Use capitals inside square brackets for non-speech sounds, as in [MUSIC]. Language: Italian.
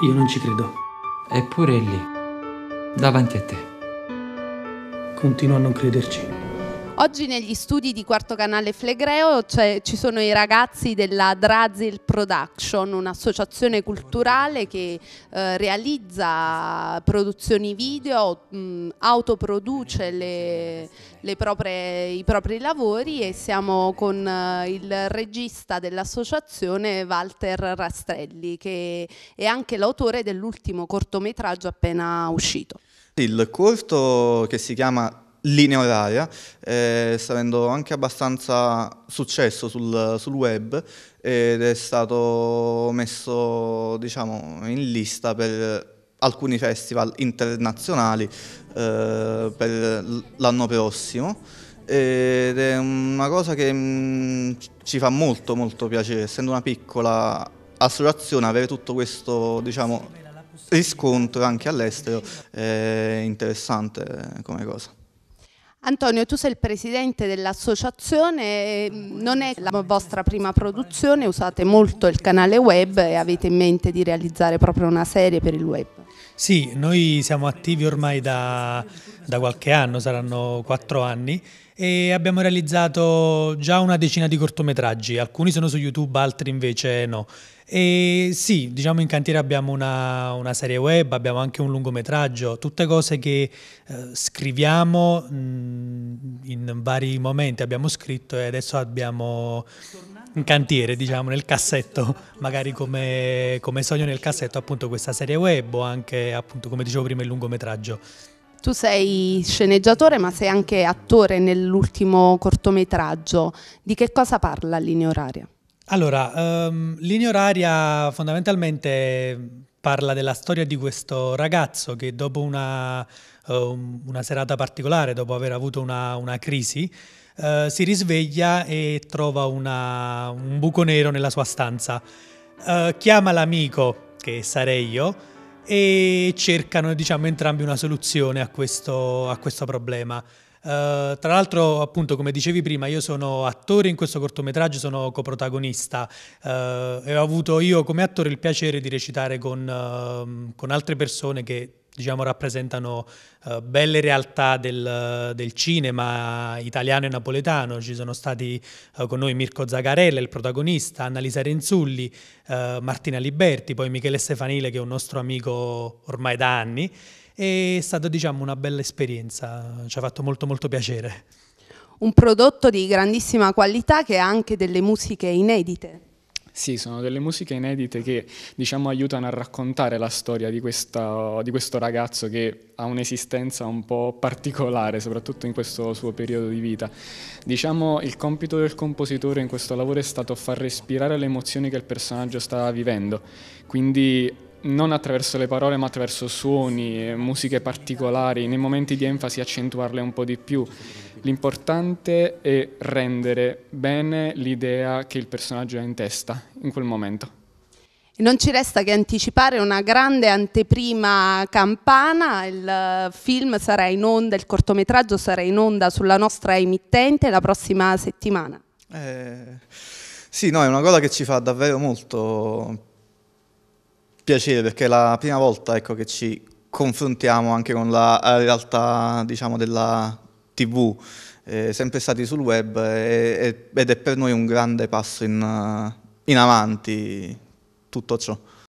Io non ci credo. Eppure è lì, davanti a te. Continuo a non crederci. Oggi negli studi di Quarto Canale Flegreo cioè, ci sono i ragazzi della Drazil Production, un'associazione culturale che eh, realizza produzioni video, mh, autoproduce le, le proprie, i propri lavori e siamo con eh, il regista dell'associazione Walter Rastrelli che è anche l'autore dell'ultimo cortometraggio appena uscito. Il corto che si chiama linea oraria, eh, sta avendo anche abbastanza successo sul, sul, web ed è stato messo diciamo, in lista per alcuni festival internazionali eh, per l'anno prossimo ed è una cosa che mh, mm, ci fa molto molto piacere, essendo una piccola associazione avere tutto questo diciamo, riscontro anche all'estero è interessante come cosa. Antonio, tu sei il presidente dell'associazione, eh, non è la vostra prima produzione, usate molto il canale web e avete in mente di realizzare proprio una serie per il web. Sì, noi siamo attivi ormai da, da qualche anno, saranno quattro anni, e abbiamo realizzato già una decina di cortometraggi, alcuni sono su YouTube, altri invece no. E sì, diciamo in cantiere abbiamo una, una serie web, abbiamo anche un lungometraggio, tutte cose che eh, scriviamo mh, mm, in vari momenti, abbiamo scritto e adesso abbiamo in cantiere, diciamo, nel cassetto, [LAUGHS] magari come, come sogno nel cassetto appunto questa serie web o anche appunto come dicevo prima il lungometraggio. Tu sei sceneggiatore ma sei anche attore nell'ultimo cortometraggio. Di che cosa parla Linea Oraria? Allora, um, Linea Oraria fondamentalmente parla della storia di questo ragazzo che dopo una, uh, una serata particolare, dopo aver avuto una, una crisi, uh, si risveglia e trova una, un buco nero nella sua stanza. Uh, chiama l'amico, che sarei io, e cercano diciamo, entrambi una soluzione a questo, a questo problema. Uh, tra l'altro, appunto, come dicevi prima, io sono attore in questo cortometraggio, sono coprotagonista uh, e ho avuto io come attore il piacere di recitare con, uh, con altre persone che diciamo, rappresentano uh, belle realtà del, del, cinema italiano e napoletano. Ci sono stati uh, con noi Mirko Zagarella, il protagonista, Annalisa Renzulli, uh, Martina Liberti, poi Michele Stefanile, che è un nostro amico ormai da anni. È stata diciamo, una bella esperienza, ci ha fatto molto molto piacere. Un prodotto di grandissima qualità che ha anche delle musiche inedite. Sì, sono delle musiche inedite che diciamo, aiutano a raccontare la storia di, questa, di questo ragazzo che ha un'esistenza un po' particolare, soprattutto in questo suo periodo di vita. Diciamo il compito del compositore in questo lavoro è stato far respirare le emozioni che il personaggio stava vivendo, quindi non attraverso le parole ma attraverso suoni, musiche particolari, nei momenti di enfasi accentuarle un po' di più. L'importante è rendere bene l'idea che il personaggio ha in testa in quel momento. Non ci resta che anticipare una grande anteprima campana, il eh, film sarà in onda, il cortometraggio sarà in onda sulla nostra emittente la prossima settimana. Eh, sì, no, è una cosa che ci fa davvero molto piacere perché è la prima volta ecco, che ci confrontiamo anche con la realtà diciamo, della TV, eh, sempre stati sul web e, eh, ed è per noi un grande passo in, in avanti tutto ciò.